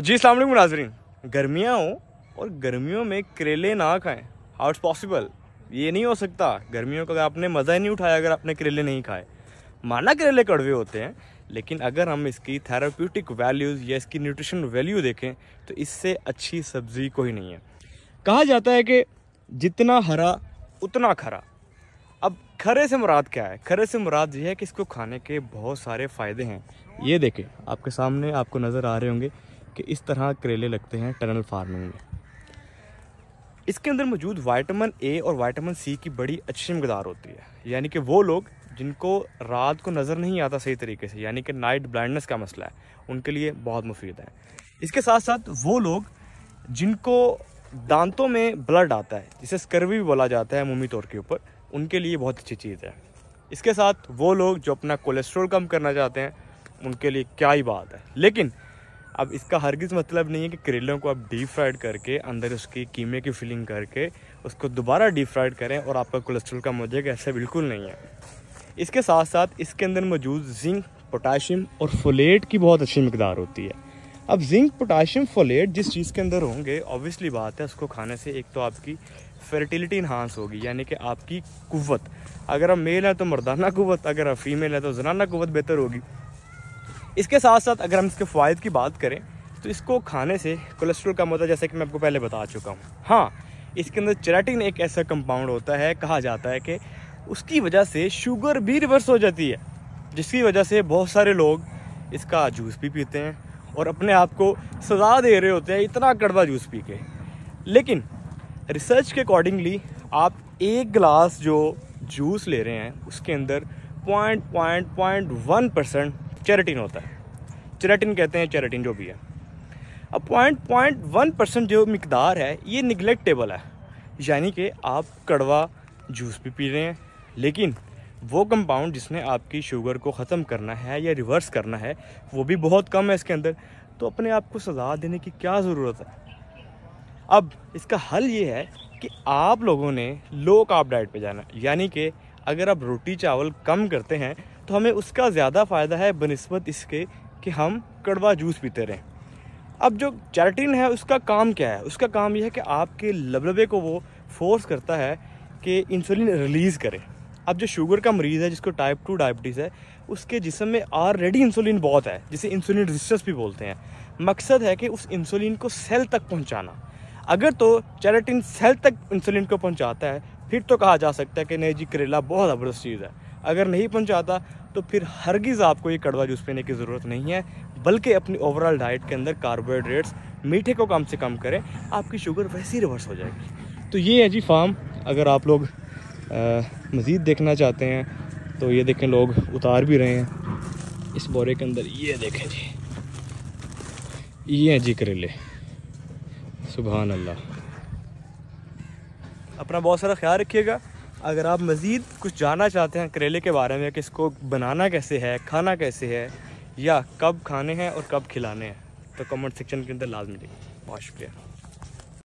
जी अलैक् नाजरीन गर्मियाँ हों और गर्मियों में करेले ना खाएं हाउ इट्स पॉसिबल ये नहीं हो सकता गर्मियों का आपने मज़ा ही नहीं उठाया अगर आपने करेले नहीं खाए माना करेले कड़वे होते हैं लेकिन अगर हम इसकी थेराप्यूटिक वैल्यूज़ या इसकी न्यूट्रिशन वैल्यू देखें तो इससे अच्छी सब्ज़ी कोई नहीं है कहा जाता है कि जितना हरा उतना खरा अब खरे से मुराद क्या है खरे से मुराद ये है कि इसको खाने के बहुत सारे फ़ायदे हैं ये देखें आपके सामने आपको नज़र आ रहे होंगे कि इस तरह करेले लगते हैं टनल फार्मिंग में इसके अंदर मौजूद वाइटामिन ए और वाइटामिन सी की बड़ी अच्छी मकदार होती है यानी कि वो लोग जिनको रात को नज़र नहीं आता सही तरीके से यानी कि नाइट ब्लाइंडनेस का मसला है उनके लिए बहुत मुफीद है इसके साथ साथ वो लोग जिनको दांतों में ब्लड आता है जिसे स्कर्वी भी बोला जाता है मुमी तौर के ऊपर उनके लिए बहुत अच्छी चीज़ है इसके साथ वो लोग जो अपना कोलेस्ट्रॉल कम करना चाहते हैं उनके लिए क्या ही बात है लेकिन अब इसका हरगिज़ मतलब नहीं है कि करेलों को आप डीप फ्राइड करके अंदर उसकी कीमे की फिलिंग करके उसको दोबारा डीप फ्राइड करें और आपका कोलेस्ट्रॉल कम हो जाएगा ऐसा बिल्कुल नहीं है इसके साथ साथ इसके अंदर मौजूद जिंक पोटाशियम और फोलेट की बहुत अच्छी मकदार होती है अब जिंक पोटाशियम फोलेट जिस चीज़ के अंदर होंगे ऑब्वियसली बात है उसको खाने से एक तो आपकी फर्टिलिटी इन्हांस होगी यानी कि आपकी कुवत अगर आप मेल है तो मर्दाना कुवत अगर आप फीमेल है तो जनाना कुवत बेहतर होगी इसके साथ साथ अगर हम इसके फ़ायद की बात करें तो इसको खाने से कोलेस्ट्रोल कम होता है जैसा कि मैं आपको पहले बता चुका हूँ हाँ इसके अंदर चेराटिन एक ऐसा कंपाउंड होता है कहा जाता है कि उसकी वजह से शुगर भी रिवर्स हो जाती है जिसकी वजह से बहुत सारे लोग इसका जूस भी पीते हैं और अपने आप को सजा दे रहे होते हैं इतना कड़वा जूस पी के लेकिन रिसर्च के अकॉर्डिंगली आप एक गिलास जो जूस ले रहे हैं उसके अंदर point point point one percent keratin होता है चेरेटिन कहते हैं चेरेटिन जो भी है अब पॉइंट पॉइंट वन परसेंट जो मकदार है ये निगलेक्टेबल है यानी कि आप कड़वा जूस भी पी रहे हैं लेकिन वो कंपाउंड जिसने आपकी शुगर को ख़त्म करना है या रिवर्स करना है वो भी बहुत कम है इसके अंदर तो अपने आप को सजा देने की क्या ज़रूरत है अब इसका हल ये है कि आप लोगों ने लो काप डाइट पे जाना यानी कि अगर आप रोटी चावल कम करते हैं तो हमें उसका ज़्यादा फ़ायदा है बनस्बत इसके कि हम कड़वा जूस पीते रहें अब जो चैरेटिन है उसका काम क्या है उसका काम यह है कि आपके लबलबे को वो फोर्स करता है कि इंसुलिन रिलीज़ करे अब जो शुगर का मरीज़ है जिसको टाइप टू डायबिटीज़ है उसके जिसम में ऑलरेडी इंसुलिन बहुत है जिसे इंसुलिन रेजिस्टेंस भी बोलते हैं मकसद है कि उस इंसुलिन को सेल तक पहुंचाना अगर तो चैरेटिन सेल तक इंसुलिन को पहुंचाता है फिर तो कहा जा सकता है कि नहीं जी करेला बहुत ज़बरदस्त चीज़ है अगर नहीं पहुँचाता तो फिर हरगिज़ आपको ये कड़वा जूस पीने की ज़रूरत नहीं है बल्कि अपनी ओवरऑल डाइट के अंदर कार्बोहाइड्रेट्स मीठे को कम से कम करें आपकी शुगर वैसे ही रिवर्स हो जाएगी तो ये है जी फार्म अगर आप लोग मज़ीद देखना चाहते हैं तो ये देखें लोग उतार भी रहे हैं इस बोरे के अंदर ये देखें जी ये हैं जी करेले सुबह अल्लाह अपना बहुत सारा ख्याल रखिएगा अगर आप मज़ीद कुछ जानना चाहते हैं करेले के बारे में कि इसको बनाना कैसे है खाना कैसे है या कब खाने हैं और कब खिलाने हैं तो कमेंट सेक्शन के अंदर लाजमी देखिए बहुत शुक्रिया